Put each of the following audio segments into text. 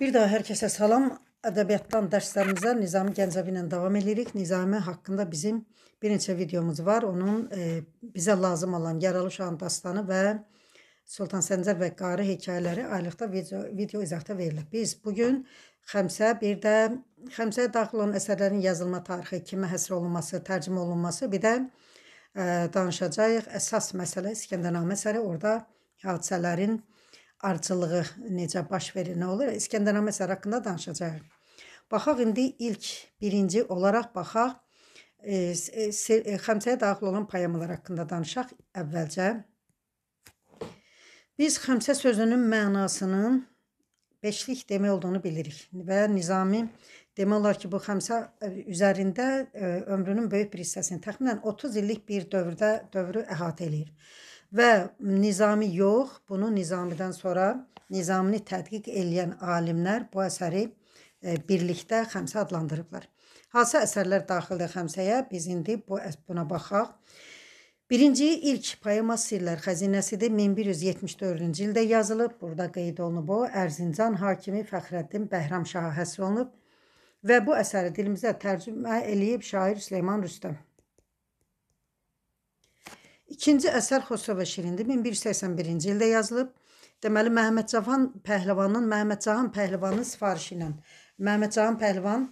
Bir daha hər kəsə salam. Ədəbiyyatdan dərslərimizə Nizami Gəncəvi ilə davam edirik. Nizami haqqında bizim bir neçə videomuz var. Onun e, bizə lazım olan Yaralı Şahın dastanı və Sultan Səncər və Qarı hekayələri aylıqda video, video izahda verilir. Biz bugün Xəmsə, bir də Xəmsəyə daxil olan əsərlərin yazılma tarixi, kimə həsr olunması, tərcümə olunması, bir də e, danışacağıq. Əsas məsələ İskəndərnamə əsəri orada hadisələrin e, arıcılığı necə baş verir, nə olur? İskəndərə məsələ haqqında danışacağıq. Baxaq indi ilk birinci olaraq baxaq e, e, Xəmsəyə daxil olan poemalar haqqında danışaq əvvəlcə. Biz xəmsə sözünün mənasının beşlik demək olduğunu bilirik və Nizami demək olar ki, bu xəmsə e, üzərində e, ömrünün böyük bir hissəsini təxminən 30 illik bir dövrdə dövrü əhatə eləyir və Nizami yox, bunu Nizamidən sonra Nizamini tədqiq eləyən alimlər bu əsəri e, birlikdə Xəmsə adlandırıblar. Hansı əsərlər daxildir Xəmsəyə? Biz indi bu buna baxaq. Birinci ilk poema Sirlər xəzinəsidir. 1174-cü ildə yazılıb. Burada qeyd olunub o, Ərzincan hakimi Fəxrəddin Bəhram şaha həsr olunub və bu əsəri dilimizə tərcümə eləyib şair Süleyman Rüstəm. İkinci əsər Xosrov və Şirindir. 1181-ci ildə yazılıb. Deməli Məhəmməd Cavan Pəhləvanın Məhəmməd Cahan Pəhləvanın sifarişi ilə Məhəmməd Cahan Pəhləvan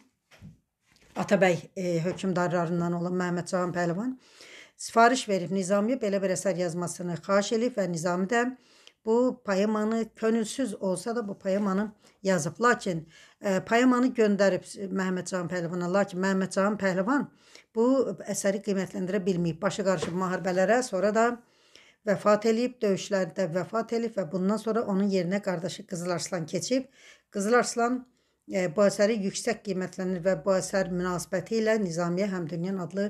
Atabəy e, hökmdarlarından olan Məhəmməd Cahan Pəhləvan sifariş verib Nizamiyə belə-belə əsər yazmasını xahiş edib və Nizami də bu poemanı könülsüz olsa da bu poemanı yazıb. Lakin e, poemanı göndərib Məhəmməd Cahan Pəhləvana, lakin Məhəmməd Cahan Pəhləvan e, Bu əsəri qiymətləndirə bilməyib. Başı qarışıb müharibələrə, sonra da vəfat eləyib, döyüşlərdə vəfat eləyib və bundan sonra onun yerinə qardaşı Qızıl Arslan keçib. Qızıl Arslan e, bu əsəri yüksək qiymətlənir və bu əsər münasibəti ilə Nizamiyə Həmdünyan adlı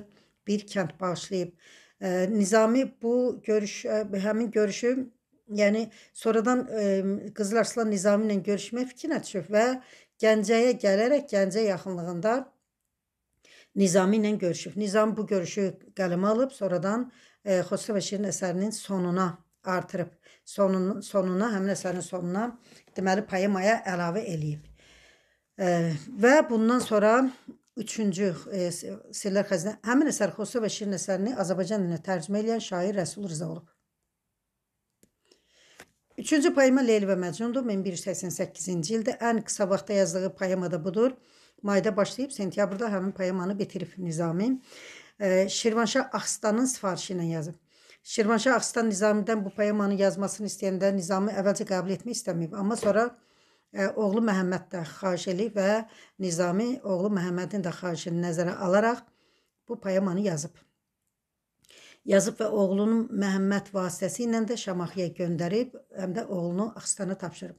bir kənd bağışlayıb. E, Nizami bu görüş e, həmin görüşü Yəni sonradan e, Qızıl Arslan Nizami ilə görüşmək fikrinə düşüb və Gəncəyə gələrək Gəncə yaxınlığında Nizami ilə görüşüb. Nizami bu görüşü qələmə alıb, sonradan e, Xosrov Şirin əsərinin sonuna artırıb. Sonun, sonuna, həmin əsərin sonuna deməli poemaya əlavə eləyib. E, və bundan sonra Üçüncü e, Sirlər Xəzinə həmin əsər Xosrov Şirin əsərini Azərbaycan dilinə tərcümə edən şair Rəsul Rza olub. Üçüncü poema Leyli və Məcnundur. 1188-ci ildə ən qısa vaxtda yazdığı poema da budur mayda başlayıb sentyabrda həmin poemanı bitirib Nizami. E, Şirvanşah Axstanın sifarişi ilə yazıb. Şirvanşah Axstan Nizamidən bu poemanı yazmasını istəyəndə Nizami əvvəlcə qəbul etmək istəməyib, amma sonra ə, oğlu Məhəmməd də xahiş eləyib və Nizami oğlu Məhəmmədin də xahişini nəzərə alaraq bu poemanı yazıb. Yazıb və oğlunun Məhəmməd vasitəsilə də Şamaxıya göndərib, həm də oğlunu Axstana tapşırıb.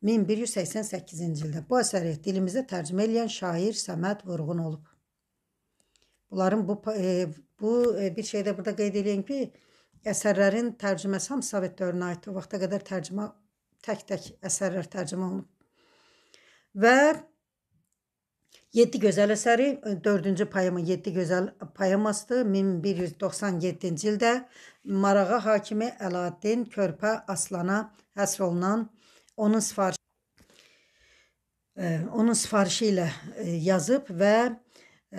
1188-ci ildə bu əsəri dilimizə tərcümə edən şair Səməd Vurğun olub. Bunların bu e, bu e, bir şey də burada qeyd edeyim ki, əsərlərin tərcüməsi ham Sovet dövrünə aid. O vaxta qədər tərcümə tək-tək əsərlər tərcümə olunub. Və 7 gözəl əsəri 4-cü e, poema 7 gözəl poemasıdır. 1197-ci ildə Marağa hakimi Əlaəddin Körpə Aslana həsr olunan onun sifariş e, onun sifarişi ilə e, yazıb və ə,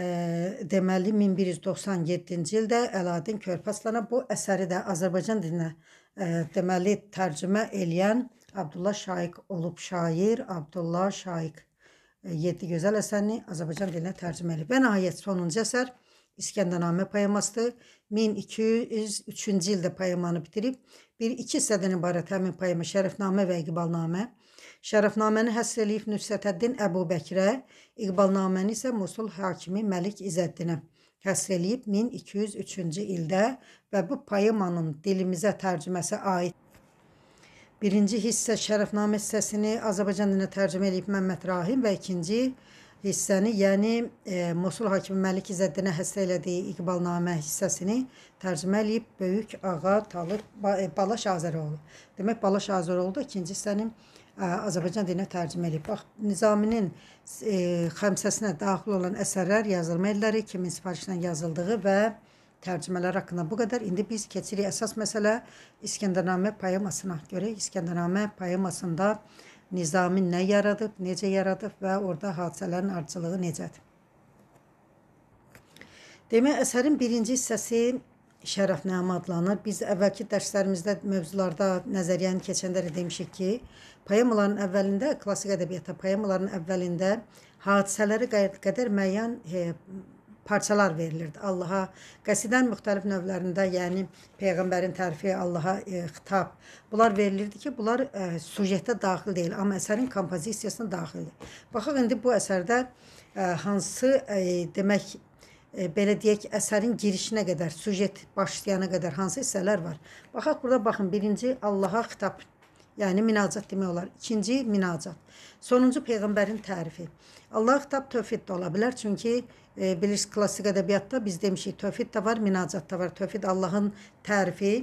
e, deməli 1197-ci ildə Əladdin Körpəslana bu əsəri də Azərbaycan dilinə ə, deməli tərcümə eləyən Abdullah Şaiq olub şair Abdullah Şaiq 7 gözəl əsərini Azərbaycan dilinə tərcümə edib. Və nəhayət sonuncu əsər İskəndərnamə poemasıdır. 1203-cü ildə poemanı bitirib bir iki hissədən ibarət həmin poema Şərəfnamə və İqbalnamə. Şərəfnaməni həsr eləyib Nüsrətəddin Əbubəkrə, İqbalnaməni isə Musul hakimi Məlik İzzəddinə həsr eləyib 1203-cü ildə və bu poemanın dilimizə tərcüməsi aid. Birinci hissə Şərəfnamə hissəsini Azərbaycan dilinə tərcümə edib Məmməd Rahim və ikinci hissəni, yəni e, Mosul hakimi Məlik İzzəddinə həsr elədiyi iqbalnamə hissəsini tərcümə eləyib Böyük Ağa Talib ba e, Balaş Azəroğlu. Demək Balaş Azəroğlu da ikinci hissənin e, Azərbaycan dilinə tərcümə eləyib. Bax, Nizaminin e, xəmsəsinə daxil olan əsərlər yazılma illəri, kimin sifarişlə yazıldığı və tərcümələr haqqında bu qədər. İndi biz keçirik əsas məsələ İskəndərnamə poemasına görə. İskəndərnamə poemasında e, Nizami nə yaradıb, necə yaradıb və orada hadisələrin artçılığı necədir? Demək, əsərin birinci hissəsi Şərəfnamə adlanır. Biz əvvəlki dərslərimizdə mövzularda nəzəriyyəni keçəndə də demişik ki, poemaların əvvəlində, klassik ədəbiyyatda poemaların əvvəlində hadisələri qədər müəyyən e, parçalar verilirdi Allaha. Qəsidən müxtəlif növlərində, yəni peyğəmbərin tərifi, Allaha e, xitab. Bunlar verilirdi ki, bunlar e, sujetə daxil deyil, amma əsərin kompozisiyasına daxildir. Baxaq indi bu əsərdə e, hansı e, demək e, belə deyək əsərin girişinə qədər, sujet başlayana qədər hansı hissələr var? Baxaq burada baxın, birinci Allaha xitab Yəni minacat demək olar. İkinci minacat. Sonuncu peyğəmbərin tərifi. Allah kitab tövhid də ola bilər, çünki e, bilirsiniz klassik ədəbiyyatda biz demişik, tövhid də var, minacat da var. Tövhid Allahın tərifi,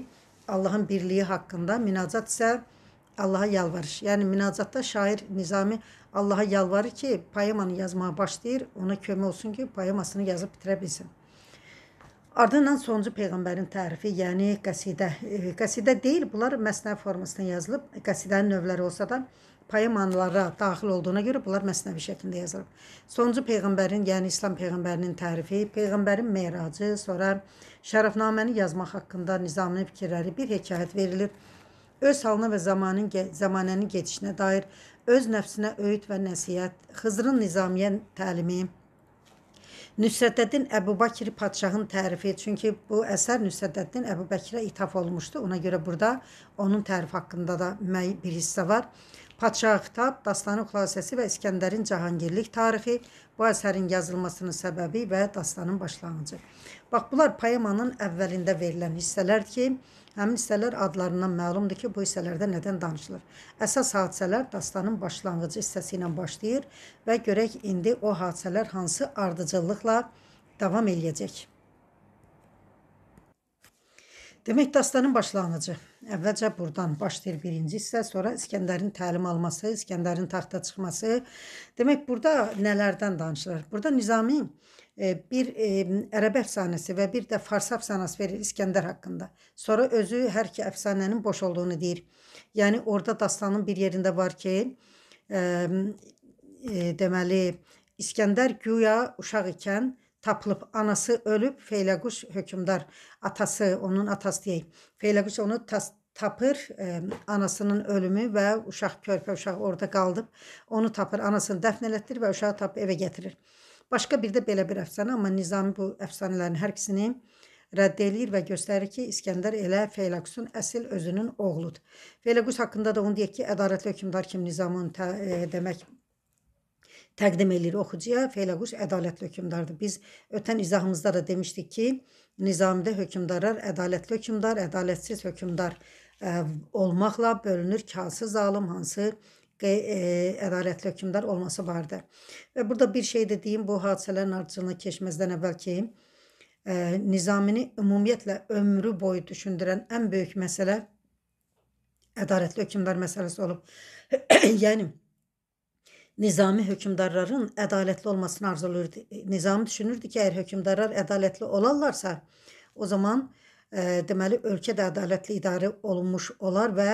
Allahın birliyi haqqında, minacat isə Allaha yalvarış. Yəni minacatda şair Nizami Allaha yalvarır ki, poemanı yazmağa başlayır, ona kömək olsun ki, poemasını yazıb bitirə bilsin. Ardından sonuncu peyğəmbərin tərifi, yəni qəsidə. E, qəsidə deyil, bunlar məsnəvi formasında yazılıb. Qəsidənin növləri olsa da poemalara daxil olduğuna görə bunlar məsnəvi şəklində yazılıb. Sonuncu peyğəmbərin, yəni İslam peyğəmbərinin tərifi, peyğəmbərin meracı, sonra şərəfnaməni yazmaq haqqında Nizaminin fikirləri bir hekayət verilir. Öz halına və zamanın zamanənin getişinə dair öz nəfsinə öyüd və nəsihət, Xızrın Nizamiyə təlimi, Nüsrəddin Əbubəkir padşahın tərifi, çünki bu əsər Nüsrəddin Əbubəkirə ithaf olunmuşdu. Ona görə burada onun tərifi haqqında da bir hissə var. Padşah Kitab, Dastanın Xülasəsi və İskəndərin Cahangirlik tarixi bu əsərin yazılmasının səbəbi və dastanın başlanğıcı. Bax, bunlar poemanın əvvəlində verilən hissələrdir ki, həmin hissələr adlarından məlumdur ki, bu hissələrdə nədən danışılır. Əsas hadisələr dastanın başlanğıcı hissəsi ilə başlayır və görək indi o hadisələr hansı ardıcıllıqla davam eləyəcək. Demək dastanın başlanıcı. Əvvəlcə burdan başlayır birinci hissə, sonra İskəndərin təlim alması, İskəndərin taxta çıxması. Demək burada nələrdən danışılır? Burada Nizami e, bir e, ərəb əfsanəsi və bir də fars əfsanəsi verir İskəndər haqqında. Sonra özü hər iki əfsanənin boş olduğunu deyir. Yəni orada dastanın bir yerində var ki, e, e, deməli İskəndər güya uşaq ikən e, tapılıb. Anası ölüb, Feyləquş hökmdar, atası, onun atası deyək. Feyləquş onu tas tapır, e, anasının ölümü və uşaq körpə uşaq orada qaldıb. Onu tapır, anasını dəfn elətdir və uşağı tapıb evə gətirir. Başqa bir də belə bir əfsanə, amma Nizami bu əfsanələrin hər ikisini rədd eləyir və göstərir ki, İskəndər elə Feyləqusun əsl özünün oğludur. Feyləqus haqqında da onu deyək ki, ədalətli hökmdar kimi Nizami onu e, demək təqdim eləyir oxucuya Feyləquş ədalətli hökmdardır. Biz ötən izahımızda da demişdik ki, Nizamidə hökmdarlar ədalətli hökmdar, ədalətsiz hökmdar ə, e, olmaqla bölünür ki, hansı zalım, hansı e, ədalətli hökmdar olması vardır. Və burada bir şey də deyim, bu hadisələrin ardıcılığına keçməzdən əvvəl ki, ə, e, Nizamini ümumiyyətlə ömrü boyu düşündürən ən böyük məsələ ədalətli hökmdar məsələsi olub. yəni Nizami hökmdarların ədalətli olmasını arzulayırdı. E, nizami düşünürdü ki, əgər hökmdarlar ədalətli olarlarsa, o zaman e, deməli ölkə də ədalətli idarə olunmuş olar və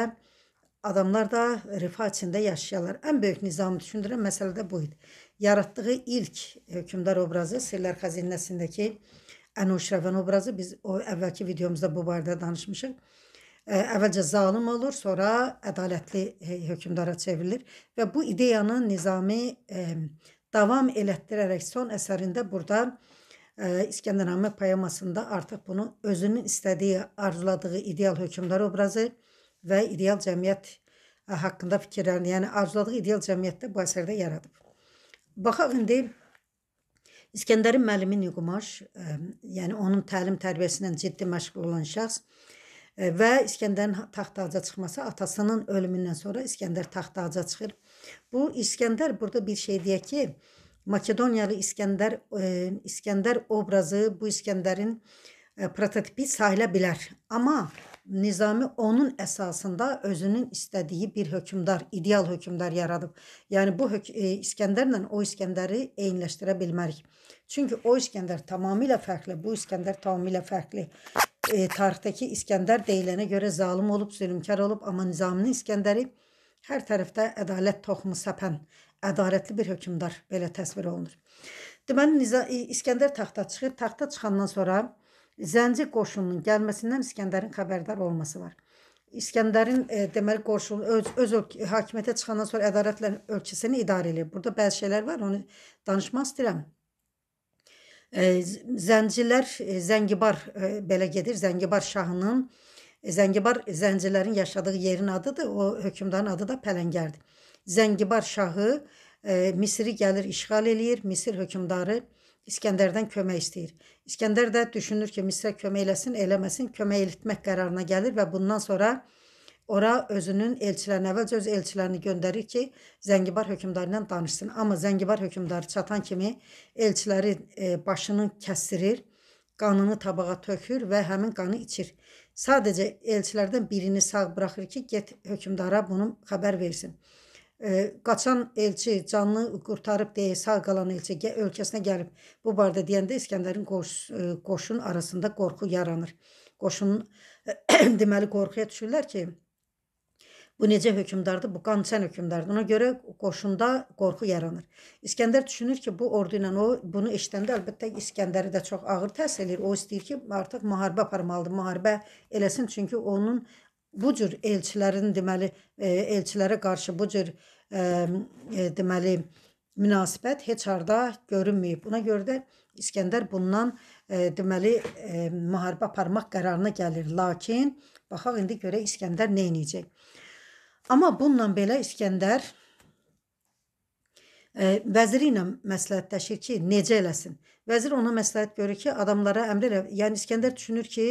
adamlar da rifah içində yaşayarlar. Ən böyük nizamı düşündürən məsələ də bu idi. Yaratdığı ilk hökmdar obrazı Sirlər Xəzinəsindəki Ənuşrəvan obrazı biz o əvvəlki videomuzda bu barədə danışmışıq əvvəlcə zalım olur, sonra ədalətli e, hökmdara çevrilir və bu ideyanı Nizami e, davam elətdirərək son əsərində burada e, İskəndərnamə poemasında artıq bunu özünün istədiyi, arzuladığı ideal hökmdar obrazı və ideal cəmiyyət haqqında fikirlərini, yəni arzuladığı ideal cəmiyyətdə bu əsərdə yaradıb. Baxaq indi İskəndərin müəllimi Niqumaş, yəni onun təlim tərbiyəsi ilə ciddi məşğul olan şəxs E, və İskəndərin taxtaca çıxması atasının ölümündən sonra İskəndər taxtaca çıxır. Bu İskəndər burada bir şey deyək ki, Makedoniyalı İskəndər e, İskəndər obrazı bu İskəndərin e, prototipi sahilə bilər. Amma Nizami onun əsasında özünün istədiyi bir hökmdar, ideal hökmdar yaradıb. Yəni bu İskəndərlə o İskəndəri eyniləşdirə bilmərik. Çünki o İskəndər tamamilə fərqli, bu İskəndər tamamilə fərqli e, tarixdəki İskəndər deyilənə görə zalım olub, zülmkar olub, amma Nizaminin İskəndəri hər tərəfdə ədalət toxumu səpən, ədalətli bir hökmdar belə təsvir olunur. Deməli Niza e, İskəndər taxta çıxır. Taxta çıxandan sonra Zənci qoşununun gəlməsindən İskəndərin xəbərdar olması var. İskəndərin e, deməli qoşun öz öz hökumətə çıxandan sonra ədalətlə ölkəsini idarə edir. Burada bəzi şeylər var, onu danışmaq istəyirəm. Zəncilər e, Zəngibar e, belə gedir. Zəngibar şahının e, Zəngibar zəncilərin yaşadığı yerin adıdır. O hökmdarın adı da Pələngərdir. Zəngibar şahı Misri gəlir işğal eləyir. Misir hökmdarı İskəndərdən kömək istəyir. İskəndər də düşünür ki, Misrə kömək eləsin, eləməsin, kömək etmək qərarına gəlir və bundan sonra Ora özünün elçilərini, əvvəlcə öz elçilərini göndərir ki, Zəngibar hökmdarı ilə danışsın. Amma Zəngibar hökmdarı çatan kimi elçiləri e, başını kəsdirir, qanını tabağa tökür və həmin qanı içir. Sadəcə elçilərdən birini sağ buraxır ki, get hökmdara bunu xəbər versin. E, qaçan elçi canını qurtarıb deyə sağ qalan elçi ölkəsinə gəlib. Bu barədə deyəndə İskəndərin qoş, e, qoşun arasında qorxu yaranır. Qoşunun deməli qorxuya düşürlər ki, Bu necə hökmdardır? Bu Qançən hökmdardır. Ona görə qoşunda qorxu yaranır. İskəndər düşünür ki, bu ordu ilə o bunu eşidəndə əlbəttə İskəndəri də çox ağır təsir eləyir. O istəyir ki, artıq müharibə aparmalıdır. Müharibə eləsin çünki onun bu cür elçilərin deməli e, elçilərə qarşı bu cür ə, e, e, deməli münasibət heç harda görünməyib. Buna görə də İskəndər bundan e, deməli e, müharibə aparmaq qərarına gəlir. Lakin baxaq indi görək İskəndər nə edəcək. Amma bununla belə İskəndər e, vəziri ilə məsləhətləşir ki, necə eləsin. Vəzir ona məsləhət görür ki, adamlara əmr elə. Yəni İskəndər düşünür ki,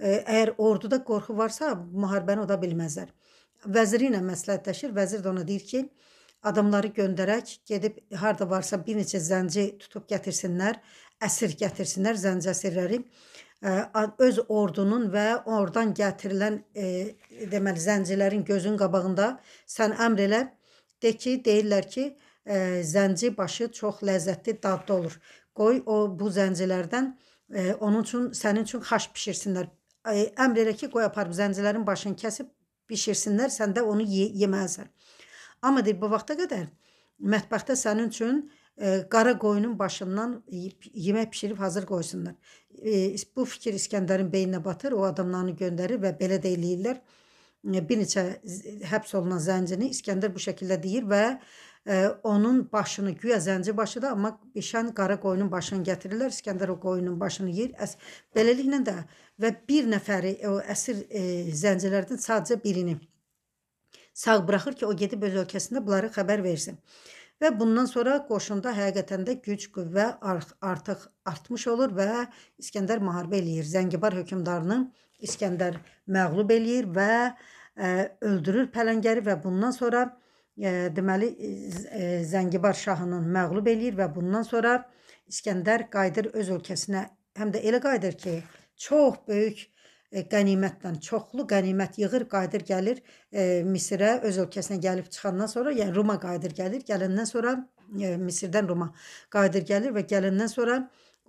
e, əgər orduda qorxu varsa, müharibəni oda bilməzlər. Vəziri ilə məsləhətləşir. Vəzir də ona deyir ki, adamları göndərək, gedib harda varsa bir neçə zənci tutub gətirsinlər, əsir gətirsinlər, zənci əsirləri öz ordunun və oradan gətirilən e, deməli zəncilərin gözünün qabağında sən əmr elə de ki, deyirlər ki, e, zənci başı çox ləzzətli dadlı olur. Qoy o bu zəncilərdən e, onun üçün sənin üçün xaş bişirsinlər. E, əmr elə ki, qoy aparıb zəncilərin başını kəsib bişirsinlər, sən də onu ye yeməlisən. Amma deyir bu vaxta qədər mətbəxdə sənin üçün e, e, qara qoyunun başından yemək bişirib hazır qoysunlar. E, bu fikir İskəndərin beyninə batır, o adamlarını göndərir və belə də eləyirlər. E, bir neçə həbs olunan zəncini İskəndər bu şəkildə deyir və e, onun başını güya zənci başıdır, amma bişən qara qoyunun başını gətirirlər. İskəndər o qoyunun başını yeyir. Əs beləliklə də və bir nəfəri o əsir e, zəncilərdən sadəcə birini sağ buraxır ki, o gedib öz ölkəsində bunları xəbər versin. E, və bundan sonra qoşunda həqiqətən də güc, qüvvə artıq artmış olur və İskəndər müharibə eləyir. Zəngibar hökmdarını İskəndər məğlub eləyir və ə, e, öldürür Pələngəri və bundan sonra ə, e, deməli ə, e, Zəngibar şahının məğlub eləyir və bundan sonra İskəndər qayıdır öz ölkəsinə. Həm də elə qayıdır ki, çox böyük E, qənimətdən çoxlu qənimət yığır, qayıdır gəlir e, Misirə, öz ölkəsinə gəlib çıxandan sonra, yəni Roma qayıdır gəlir, gələndən sonra e, Misirdən Roma qayıdır gəlir və gələndən sonra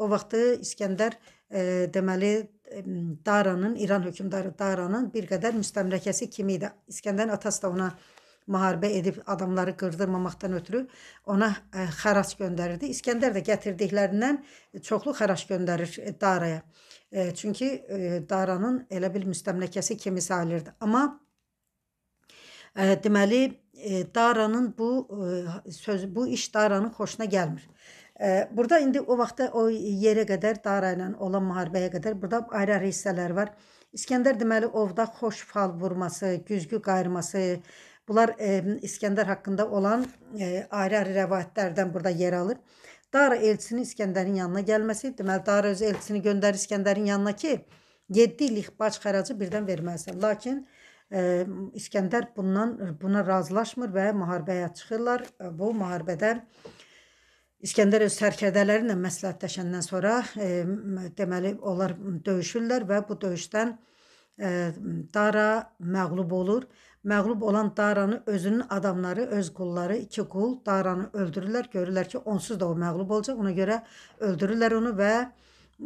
o vaxtı İskəndər e, deməli e, Daranın İran hökmdarı Daranın bir qədər müstəmləkəsi kimi idi. İskəndərin atası da ona e, müharibə edib adamları qırdırmamaqdan ötürü ona ə, e, xərac göndərirdi. İskəndər də gətirdiklərindən e, çoxlu xərac göndərir e, Daraya. Ə, çünki ə, Daranın elə bil müstəmləkəsi kimi sayılırdı. Amma ə, deməli ə, Daranın bu ə, söz bu iş Daranın xoşuna gəlmir. Ə, burada indi o vaxta o yerə qədər Dara ilə olan müharibəyə qədər burada ayrı-ayrı hissələr var. İskəndər deməli ovda xoş fal vurması, güzgü qayırması, Bunlar e, İskəndər haqqında olan e, ayrı-ayrı rəvayətlərdən burada yer alır. Dara elçisinin İskəndərin yanına gəlməsi, deməli Dara öz elçisini göndərir İskəndərin yanına ki, 7 illik bac xəracı birdən verməlisən. Lakin e, İskəndər bundan buna razılaşmır və müharibəyə çıxırlar. Bu müharibədə İskəndər öz sərkərdələri ilə məsləhətləşəndən sonra e, deməli onlar döyüşürlər və bu döyüşdən e, Dara məğlub olur Məğlub olan Daranı özünün adamları, öz qulları, iki qul Daranı öldürürlər. Görürlər ki, onsuz da o məğlub olacaq. Ona görə öldürürlər onu və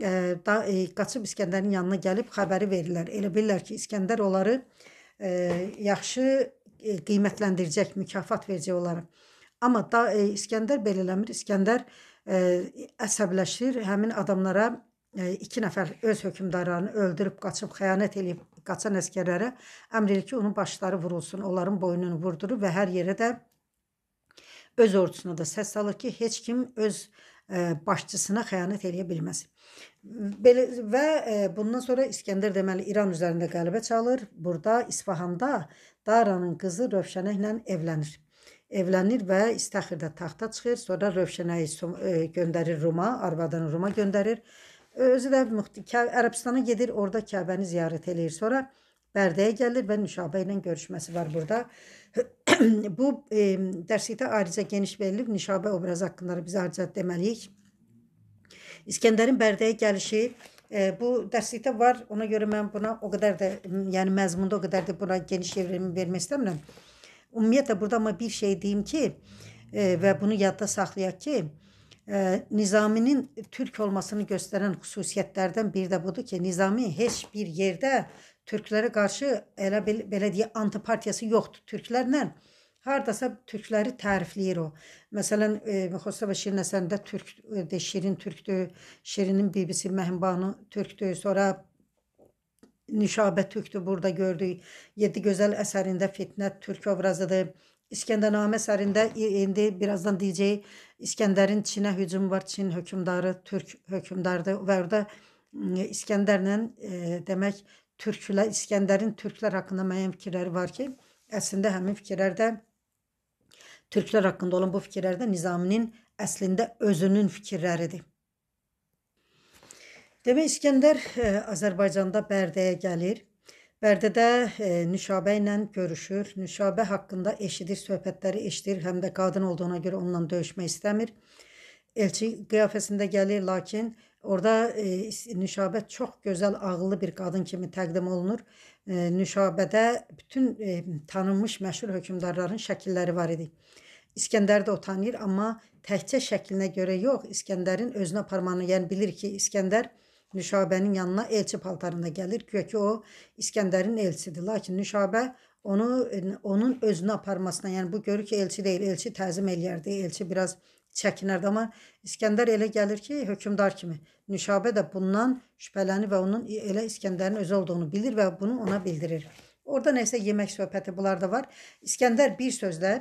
e, da, e, qaçıb İskəndərin yanına gəlib xəbəri verirlər. Elə bilirlər ki, İskəndər onları e, yaxşı e, qiymətləndirəcək, mükafat verəcək onlara. Amma da e, İskəndər belə eləmir. İskəndər e, əsəbləşir, həmin adamlara e, iki nəfər öz hökmdarlarını öldürüb qaçıb xəyanət eləyib qaçan əskərlərə əmr elə ki, onun başları vurulsun, onların boynunu vurdurur və hər yerə də öz ordusuna da səs salır ki, heç kim öz e, başçısına xəyanət eləyə bilməz. Belə və e, bundan sonra İskəndər deməli İran üzərində qələbə çalır. Burada İsfahanda Daranın qızı Rövşənə ilə evlənir. Evlənir və İstaxirdə taxta çıxır. Sonra Rövşənəyi e, göndərir Roma, arvadını Roma göndərir özü də Ərəbistana gedir, orada Kəbəni ziyarət eləyir. Sonra Bərdəyə gəlir və Nüşabə ilə görüşməsi var burada. Bu e, dərslikdə ayrıca geniş verilib. Nüşabə obrazı haqqında biz ayrıca deməliyik. İskəndərin Bərdəyə gəlişi e, bu dərslikdə var. Ona görə mən buna o qədər də, yəni məzmunda o qədər də buna geniş çevrimi vermək istəmirəm. Ümumiyyətlə burada amma bir şey deyim ki, e, və bunu yadda saxlayaq ki, e, e, Nizami'nin Türk olmasını gösteren hususiyetlerden bir de budur ki Nizami hiçbir yerde Türklere karşı elə bel belə deyə antipartiyası yoxdur Türklərlə. Hardasa türkləri tərifləyir o. Məsələn, e, Xosrov Şirin əsərində türk e, Şirin türkdür, Şirinin bibisi Məhbanı türkdür. Sonra Nişabə türkdür burada gördük. 7 gözəl əsərində Fitnət türk obrazıdır. İskəndərnamə sərində indi birazdan deyəcəyi İskəndərin Çinə hücumu var. Çin hökmdarı türk hökmdarıdır və orada İskəndərlə e, demək türklər İskəndərin türklər haqqında müəyyən fikirləri var ki, əslində həmin fikirlər də türklər haqqında olan bu fikirlər də Nizaminin əslində özünün fikirləridir. Demək İskəndər e, Azərbaycanda Bərdəyə gəlir Bərdədə e, Nüşabə ilə görüşür. Nüşabə haqqında eşidir, söhbətləri eşidir, həm də qadın olduğuna görə onunla döyüşmək istəmir. Elçi qiyafəsində gəlir, lakin orada e, Nüşabə çox gözəl, ağıllı bir qadın kimi təqdim olunur. E, Nüşabədə bütün e, tanınmış məşhur hökmdarların şəkilləri var idi. İskəndər də o tanıyır, amma təkcə şəklinə görə yox, İskəndərin özünə parmağını, yəni bilir ki, İskəndər e, Nüşabənin yanına elçi paltarında gəlir. Güya ki o İskəndərin elçisidir. Lakin Nüşabə onu onun özünü aparmasına, yəni bu görür ki, elçi deyil, elçi təzim eləyərdi, elçi biraz çəkinərdi, amma İskəndər elə gəlir ki, hökmdar kimi. Nüşabə də bundan şübhələnir və onun elə İskəndərin özü olduğunu bilir və bunu ona bildirir. Orda nəsə yemək söhbəti bunlar da var. İskəndər bir sözlə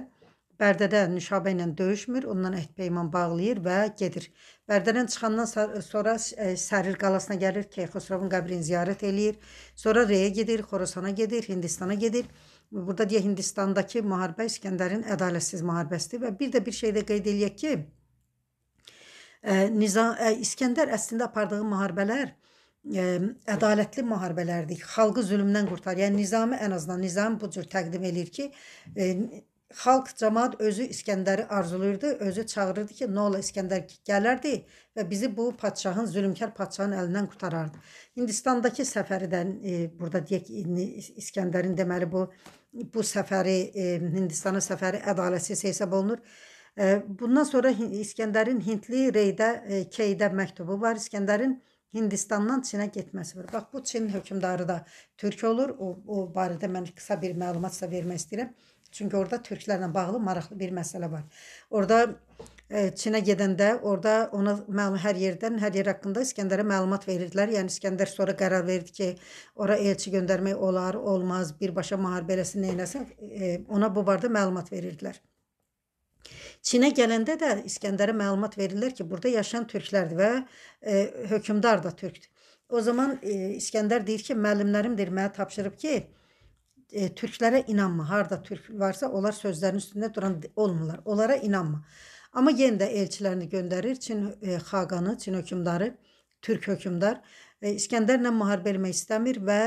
Bərdədə Nüşabə ilə döyüşmür, ondan Əhd peyman bağlayır və gedir. Bərdədən çıxandan sonra e, Sərir qalasına gəlir, Keyxosrovun qəbrini ziyarət eləyir. Sonra Reyə gedir, Xorasana gedir, Hindistana gedir. Burada deyə Hindistandakı müharibə İskəndərin ədalətsiz müharibəsidir və bir də bir şey də qeyd eləyək ki, e, Niza e, İskəndər əslində apardığı müharibələr ə, ədalətli müharibələrdir. Xalqı zülmdən qurtar. Yəni nizamı ən azından nizam bu cür təqdim eləyir ki, ə, xalq cəmaət özü İskəndəri arzulayırdı, özü çağırırdı ki, nə ola İskəndər gələrdi və bizi bu padşahın, zülmkar padşahın əlindən qurtarardı. Hindistandakı səfəri də e, burada deyək İskəndərin deməli bu bu səfəri e, Hindistana səfəri ədalətsiz hesab olunur. E, bundan sonra İskəndərin Hindli Reydə e, Keydə məktubu var. İskəndərin Hindistandan Çinə getməsi var. Bax bu Çin hökmdarı da türk olur. O o barədə mən qısa bir məlumat da vermək istəyirəm. Çünki orada türklərlə bağlı maraqlı bir məsələ var. Orada e, Çinə gedəndə orada ona məlum hər yerdən, hər yer haqqında İskəndərə məlumat verirdilər. Yəni İskəndər sonra qərar verdi ki, ora elçi göndərmək olar, olmaz, birbaşa müharibə eləsin, neyləsin, e, ona bu barədə məlumat verirdilər. Çinə gələndə də İskəndərə məlumat verirlər ki, burada yaşayan türklərdir və e, hökmdar da türkdür. O zaman e, İskəndər deyir ki, müəllimlərim deyir, mənə tapşırıb ki, e, Türklərə inanma. Harda Türk varsa, onlar sözlərin üstündə duran olmurlar. Onlara inanma. Amma yenə də elçilərini göndərir Çin e, xaqanı, Çin hökmdarı, Türk hökmdar e, İskəndərlə müharibə eləmək istəmir və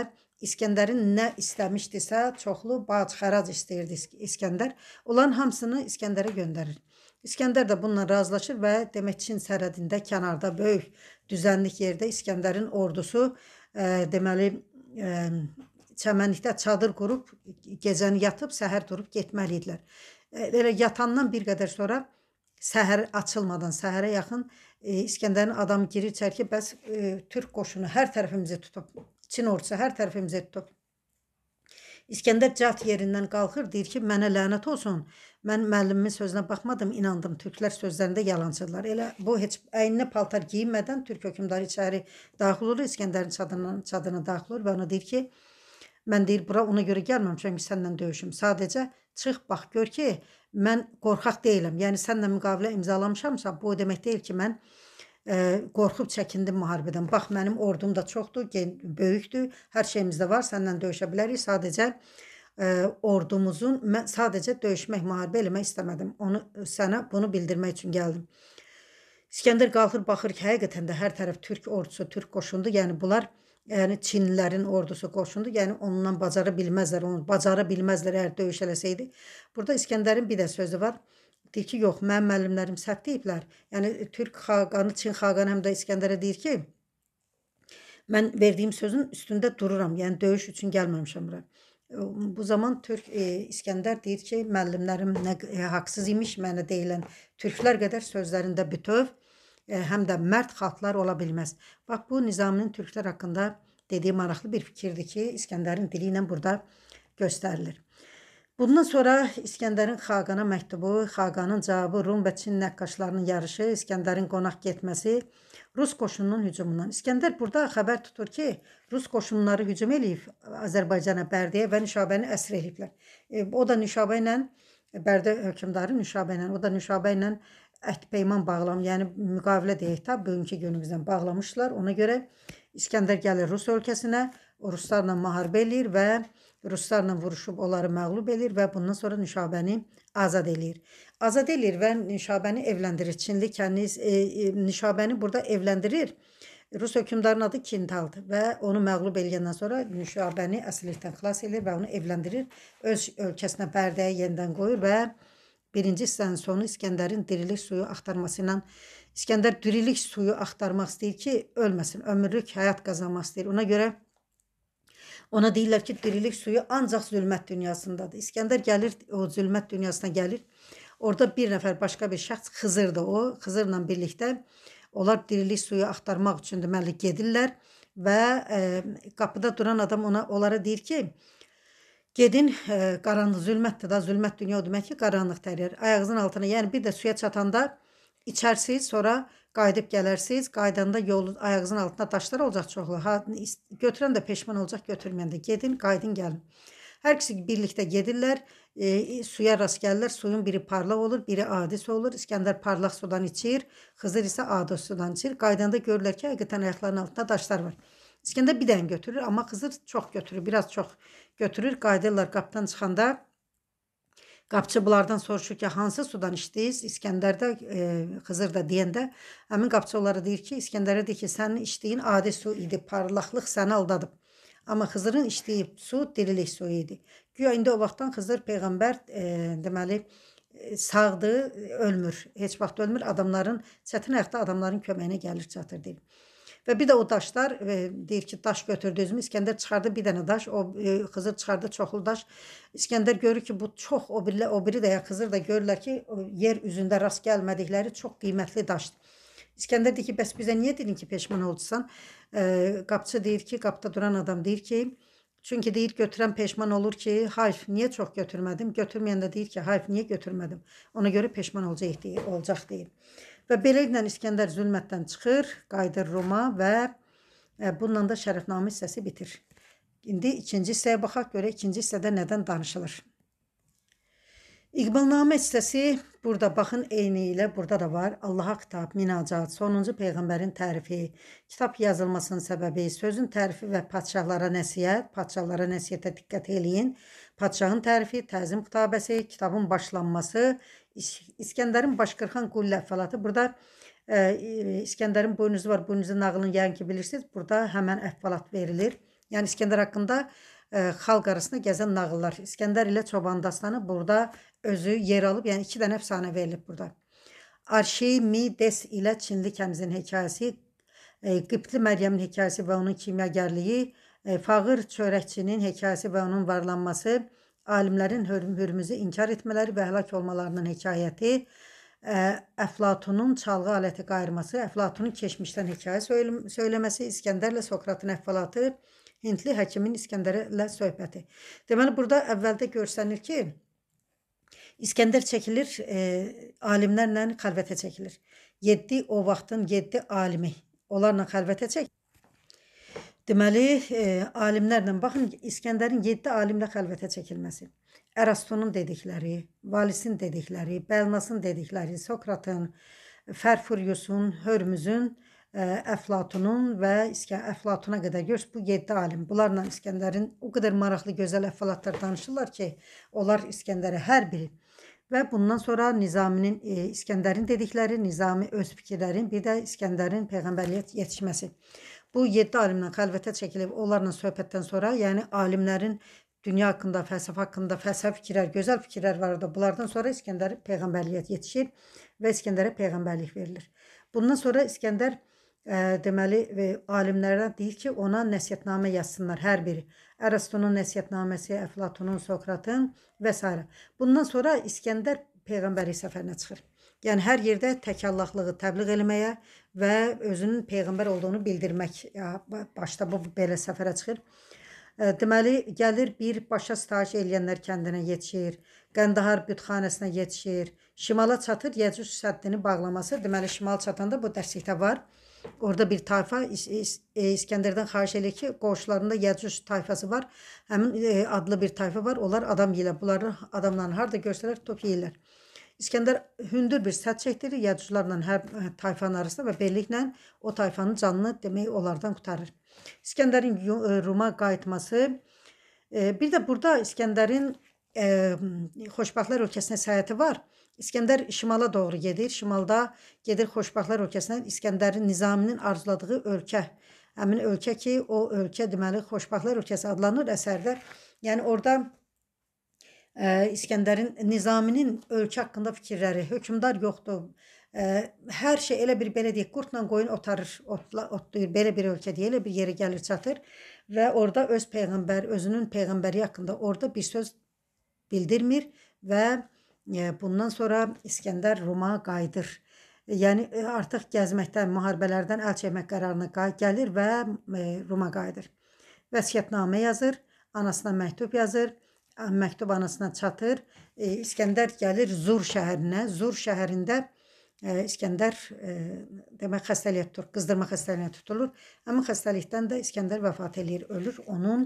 İskəndərin nə istəmişdisə, çoxlu bac xərac istəyirdi İskəndər. Onların hamısını İskəndərə göndərir. İskəndər də bununla razılaşır və demək Çin sərhədində kənarda böyük düzənlik yerdə İskəndərin ordusu e, deməli e, çəmənlikdə çadır qurub gecəni yatıb səhər durub getməli idilər. E, elə yatandan bir qədər sonra səhər açılmadan səhərə yaxın e, İskəndərin adamı girir içəri ki, bəs e, türk qoşunu hər tərəfimizi tutub. Çin ordusu hər tərəfimizi tutub. İskəndər cəht yerindən qalxır, deyir ki, mənə lənət olsun. Mən müəllimimin sözünə baxmadım, inandım. Türklər sözlərində yalançıdılar. Elə bu heç əyninə paltar geyinmədən türk hökmdarı içəri daxil olur, İskəndərin çadırına, çadırına daxil olur və ona deyir ki, Mən deyil bura ona görə gəlməmişəm ki, səndən döyüşüm. Sadəcə çıx bax gör ki, mən qorxaq deyiləm. Yəni səninlə müqavilə imzalamışamsa, bu o demək deyil ki, mən ə, e, qorxub çəkindim müharibədən. Bax mənim ordum da çoxdur, böyükdür, hər şeyimiz də var, səndən döyüşə bilərik. Sadəcə ə, e, ordumuzun mən sadəcə döyüşmək, müharibə eləmək istəmədim. Onu sənə bunu bildirmək üçün gəldim. İskəndər qalxır baxır ki, həqiqətən də hər tərəf türk ordusu, türk qoşundu. Yəni bunlar yəni Çinlilərin ordusu qoşundu. Yəni ondan bacara bilməzlər, onu bacara bilməzlər əgər döyüş eləsəydi. Burada İskəndərin bir də sözü var. Deyir ki, yox, mənim müəllimlərim səhv deyiblər. Yəni Türk xaqanı, Çin xaqanı həm də İskəndərə deyir ki, mən verdiyim sözün üstündə dururam. Yəni döyüş üçün gəlməmişəm bura. Bu zaman Türk e, İskəndər deyir ki, müəllimlərim nə e, haqsız imiş mənə deyilən türklər qədər sözlərində bütöv E, həm də mərd xalqlar ola bilməz. Bax bu Nizaminin türklər haqqında dediyi maraqlı bir fikirdir ki, İskəndərin dili ilə burada göstərilir. Bundan sonra İskəndərin Xaqana məktubu, Xaqanın cavabı, Rum və Çin nəqqaşlarının yarışı, İskəndərin qonaq getməsi, Rus qoşununun hücumundan. İskəndər burada xəbər tutur ki, Rus qoşunları hücum eləyib Azərbaycana, Bərdəyə və Nüşabəni əsir eləyiblər. E, o da Nüşabə ilə Bərdə hökmdarı Nüşabə ilə, o da Nüşabə ilə əhd peyman bağlam, yəni müqavilə deyək də bugünkü günümüzdən bağlamışlar. Ona görə İskəndər gəlir Rus ölkəsinə, ruslarla müharibə eləyir və ruslarla vuruşub onları məğlub eləyir və bundan sonra Nüşabəni azad eləyir. Azad eləyir və Nüşabəni evləndirir. Çinli kəniz e, e, Nüşabəni burada evləndirir. Rus hökmdarının adı Kintaldır və onu məğlub eləyəndən sonra Nüşabəni əsirlikdən xilas eləyir və onu evləndirir. Öz ölkəsinə bərdəyə yenidən qoyur və birinci hissənin sonu İskəndərin dirilik suyu axtarması ilə İskəndər dirilik suyu axtarmaq istəyir ki, ölməsin, ömürlük həyat qazanmaq istəyir. Ona görə ona deyirlər ki, dirilik suyu ancaq zülmət dünyasındadır. İskəndər gəlir, o zülmət dünyasına gəlir. Orada bir nəfər başqa bir şəxs Xızırdır o. Xızırla birlikdə onlar dirilik suyu axtarmaq üçün deməli gedirlər və e, qapıda duran adam ona onlara deyir ki, Gedin e, qaranlıq zülmətdir da, zülmət dünya o demək ki, qaranlıq tərir. Ayağınızın altına, yəni bir də suya çatanda içərsiniz, sonra qayıdıb gələrsiniz. Qayıdanda yolun ayağınızın altında daşlar olacaq çoxlu. Ha, götürən də peşman olacaq, götürməyən də. Gedin, qayıdın, gəlin. Hər ikisi birlikdə gedirlər, e, suya rast gəlirlər. Suyun biri parlaq olur, biri adis olur. İskəndər parlaq sudan içir, Xızır isə adis sudan içir. Qayıdanda görürlər ki, həqiqətən ayaqlarının altında daşlar var. İskəndər bir dənə götürür, amma Xızır çox götürür, biraz çox götürür. Qayıdırlar qapıdan çıxanda qapçı bunlardan soruşur ki, hansı sudan içdiniz? İskəndər də e, Xızır da deyəndə həmin qapçı onlara deyir ki, İskəndərə deyir ki, sənin içdiyin adi su idi, parlaqlıq səni aldadıb. Amma Xızırın içdiyi su dirilik suyu idi. Güya indi o vaxtdan Xızır peyğəmbər e, deməli e, sağdır, ölmür. Heç vaxt ölmür. Adamların çətin həyatda adamların köməyinə gəlir çatır deyir. Və bir də o daşlar e, deyir ki, daş götürdü özümü. İskəndər çıxardı bir dənə daş, o e, Xızır çıxardı çoxlu daş. İskəndər görür ki, bu çox o birlə o biri də ya Xızır da görürlər ki, yer üzündə rast gəlmədikləri çox qiymətli daşdır. İskəndər deyir ki, bəs bizə niyə dedin ki, peşman oldusan? E, qapçı deyir ki, qapıda duran adam deyir ki, çünki deyir götürən peşman olur ki, hayf niyə çox götürmədim? Götürməyəndə deyir ki, hayf niyə götürmədim? Ona görə peşman olacaq deyir, olacaq deyir. Və beləliklə İskəndər zülmətdən çıxır, qayıdır Roma və e, bununla da Şərəfnamə hissəsi bitir. İndi ikinci hissəyə baxaq görə ikinci hissədə nədən danışılır. İqbalnamə hissəsi burada baxın eyni ilə burada da var. Allaha kitab, minacat, sonuncu peyğəmbərin tərifi, kitab yazılmasının səbəbi, sözün tərifi və padşahlara nəsihət, padşahlara nəsihətə diqqət eləyin. Padşahın tərifi, təzim kitabəsi, kitabın başlanması, İskəndərin Başqırxan Qulli əhvalatı. Burada ə, e, e, İskəndərin boynuzu var. Boynuzu nağılın yəqin ki bilirsiniz. Burada həmin əhvalat verilir. Yəni İskəndər haqqında ə, e, xalq arasında gəzən nağıllar. İskəndər ilə Çoban dastanı burada özü yer alıb. Yəni 2 dənə əfsanə verilib burada. Arşimides ilə Çinli Kəmzin hekayəsi, ə, Qibtli Məryəmin hekayəsi və onun kimyagərliyi, ə, Fağır çörəkçinin hekayəsi və onun varlanması, alimlərin hörmüzü inkar etmələri və həlak olmalarının hekayəti, e, Əflatunun çalğı aləti qayırması, Əflatunun keçmişdən hekayə söyləməsi, İskəndərlə Sokratın əhvalatı, Hindli həkimin İskəndərlə söhbəti. Deməli burada əvvəldə görsənir ki, İskəndər çəkilir, e, alimlərlə xəlvətə çəkilir. 7 o vaxtın 7 alimi onlarla xəlvətə çəkilir. Deməli, e, alimlərlə baxın, İskəndərin 7 alimlə xəlvətə çəkilməsi. Ərastonun dedikləri, Valisin dedikləri, Bəlnasın dedikləri, Sokratın, Fərfuryusun, Hörmüzün, ə, e, Əflatunun və İskə Əflatuna qədər gör bu 7 alim. Bunlarla İskəndərin o qədər maraqlı gözəl əhvalatlar danışırlar ki, onlar İskəndərə hər biri və bundan sonra Nizaminin e, İskəndərin dedikləri, Nizami öz fikirlərin, bir də İskəndərin peyğəmbərliyə yetişməsi. Bu 7 alimdən xəlvətə çəkilib onlarla söhbətdən sonra, yəni alimlərin dünya haqqında, fəlsəfə haqqında fəlsəfi fikirlər, gözəl fikirlər var orada. Bunlardan sonra İskəndər peyğəmbərliyə yetişir və İskəndərə peyğəmbərlik verilir. Bundan sonra İskəndər ə, e, deməli və e, alimlərdən deyir ki, ona nəsihətnamə yazsınlar hər biri. Əristonun nəsihətnaməsi, Əflatunun, Sokratın və s. Bundan sonra İskəndər peyğəmbəri səfərinə çıxır. Yəni hər yerdə təkallahlığı təbliğ eləməyə və özünün peyğəmbər olduğunu bildirmək başda bu belə səfərə çıxır. E, deməli, gəlir bir başa sitayiş eləyənlər kəndinə yetişir, Qəndahar bütxanəsinə yetişir, şimala çatır Yəcüc səddini bağlaması, deməli şimal çatanda bu dərslikdə var. Orada bir tayfa e, İskəndərdən xahiş eləyir ki, qonşularında Yəcüc tayfası var. Həmin e, adlı bir tayfa var. Onlar adam yeyirlər. Bunların adamlarını harda görsələr top yeyirlər. İskəndər hündür bir sədd çəkdirir yəcucularla hər hə, tayfanın arasında və beləliklə o tayfanın canını demək onlardan qurtarır. İskəndərin e, Ruma qayıtması e, bir də burada İskəndərin e, xoşbəxtlər ölkəsinə səyahəti var. İskəndər şimala doğru gedir. Şimalda gedir xoşbəxtlər ölkəsinə. İskəndərin Nizaminin arzuladığı ölkə. Həmin ölkə ki, o ölkə deməli xoşbəxtlər ölkəsi adlanır əsərdə. Yəni orada Ə, İskəndərin Nizaminin ölkə haqqında fikirləri, hökmdar yoxdur. Ə, hər şey elə bir belə deyək, qurtla qoyun otarır, otla, otlayır, belə bir ölkə deyə elə bir yerə gəlir çatır və orada öz peyğəmbər, özünün peyğəmbəri haqqında orada bir söz bildirmir və ə, bundan sonra İskəndər Roma qayıdır. Yəni artıq gəzməkdən, müharibələrdən əl çəkmək qərarına gəlir və Roma qayıdır. Vəsiyyətnamə yazır, anasına məktub yazır Ah, məktub anasına çatır. E, İskəndər gəlir Zur şəhərinə. Zur şəhərində e, İskəndər e, demək xəstəliyə tutulur, qızdırma xəstəliyinə tutulur. Həmin xəstəlikdən də İskəndər vəfat eləyir, ölür. Onun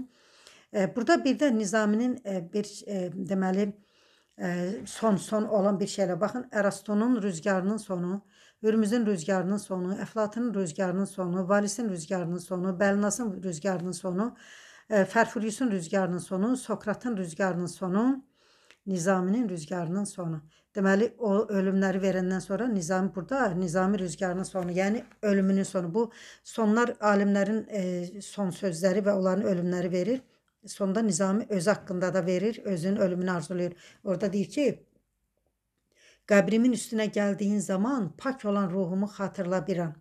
e, burada bir də Nizaminin e, bir e, deməli e, son son olan bir şeylə baxın. Ərastonun rüzgarının sonu, Hürmüzün rüzgarının sonu, Əflatının rüzgarının sonu, Valisin rüzgarının sonu, Bəlnasın rüzgarının sonu. E, Fərfuriyusun rüzgarının sonu, Sokratın rüzgarının sonu, Nizaminin rüzgarının sonu. Deməli o ölümləri verəndən sonra Nizami burada Nizami rüzgarının sonu, yəni ölümünün sonu. Bu sonlar alimlərin e, son sözləri və onların ölümləri verir. Sonda Nizami öz haqqında da verir, özünün ölümünü arzulayır. Orada deyir ki: Qəbrimin üstünə gəldiyin zaman pak olan ruhumu xatırla bir an.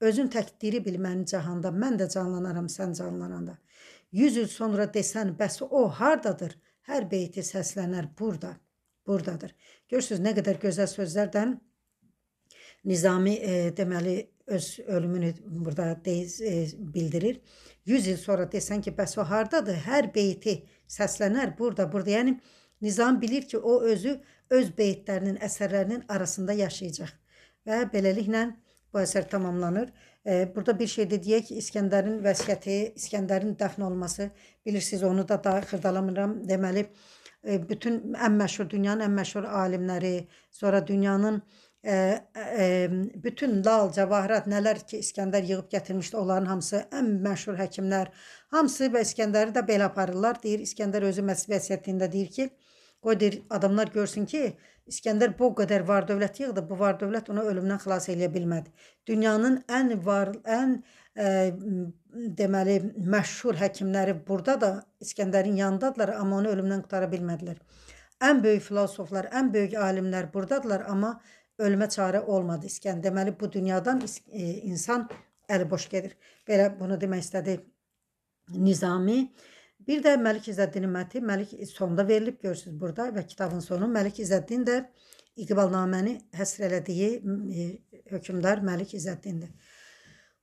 Özün təkdiri bil məni cahanda, mən də canlanaram sən canlananda. 100 il sonra desən bəs o hardadır? Hər beyti səslənər burada. Burdadır. Görürsüz nə qədər gözəl sözlərdən Nizami e, deməli öz ölümünü burada deyiz, e, bildirir. 100 il sonra desən ki, bəs o hardadır? Hər beyti səslənər burada, burada. Yəni Nizam bilir ki, o özü öz beytlərinin, əsərlərinin arasında yaşayacaq və beləliklə bu əsər tamamlanır. Burada bir şey də deyək, İskəndərin vəsiyyəti, İskəndərin dəfn olması, bilirsiniz, onu da daha xırdalamıram. Deməli, bütün ən məşhur dünyanın ən məşhur alimləri, sonra dünyanın ə, e, ə, e, bütün lal, cəvahirat, nələr ki, İskəndər yığıb gətirmişdi, onların hamısı ən məşhur həkimlər, hamısı və İskəndəri də belə aparırlar. Deyir, İskəndər özü vəsiyyətində deyir ki, qoy deyir, adamlar görsün ki, İskəndər bu qədər var dövlət yığdı, bu var dövlət onu ölümdən xilas eləyə bilmədi. Dünyanın ən var ən ə, e, deməli məşhur həkimləri burada da İskəndərin yanındadılar, amma onu ölümdən qutara bilmədilər. Ən böyük filosoflar, ən böyük alimlər burdadılar, amma ölümə çarə olmadı İskəndər. Deməli bu dünyadan e, insan əli boş gedir. Belə bunu demək istədi Nizami. Bir də Məlik İzzəddinin məti Məlik sonda verilib görürsüz burada və kitabın sonu Məlik İzzəddin də İqbalnaməni həsr elədiyi e, hökmdar Məlik İzzəddindir.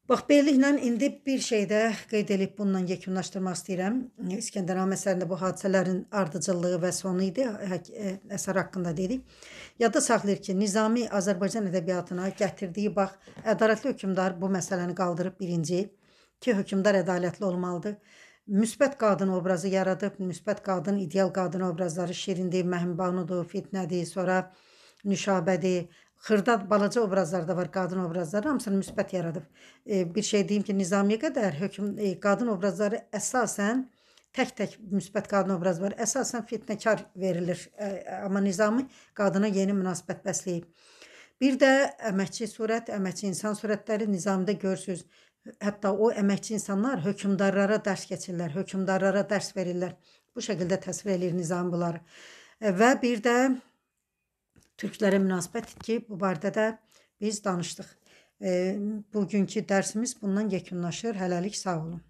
Bax beləliklə indi bir şey də qeyd edib bununla yekunlaşdırmaq istəyirəm. İskəndərram əsərində bu hadisələrin ardıcıllığı və sonu idi. E, əsər haqqında dedik. Yadda saxlayır ki, Nizami Azərbaycan ədəbiyyatına gətirdiyi bax ədalətli hökmdar bu məsələni qaldırıb birinci ki, hökmdar ədalətli olmalıdır müsbət qadın obrazı yaradıb, müsbət qadın, ideal qadın obrazları Şirindir, Məhəmbanudur, Fitnədir, sonra Nüşabədir. Xırda balaca obrazlar da var, qadın obrazları hamısını müsbət yaradıb. E, bir şey deyim ki, Nizamiyə qədər hökm e, qadın obrazları əsasən tək-tək müsbət qadın obrazı var. Əsasən fitnəkar verilir, e, amma Nizami qadına yeni münasibət bəsləyib. Bir də əməkçi surət, əməkçi insan surətləri Nizamidə görürsüz. E, hətta o əməkçi insanlar hökmdarlara dərs keçirlər, hökmdarlara dərs verirlər. Bu şəkildə təsvir eləyir nizam bunları. E, və bir də türklərə münasibət ki, bu barədə də biz danışdıq. E, bugünkü dərsimiz bundan yekunlaşır. Hələlik sağ olun.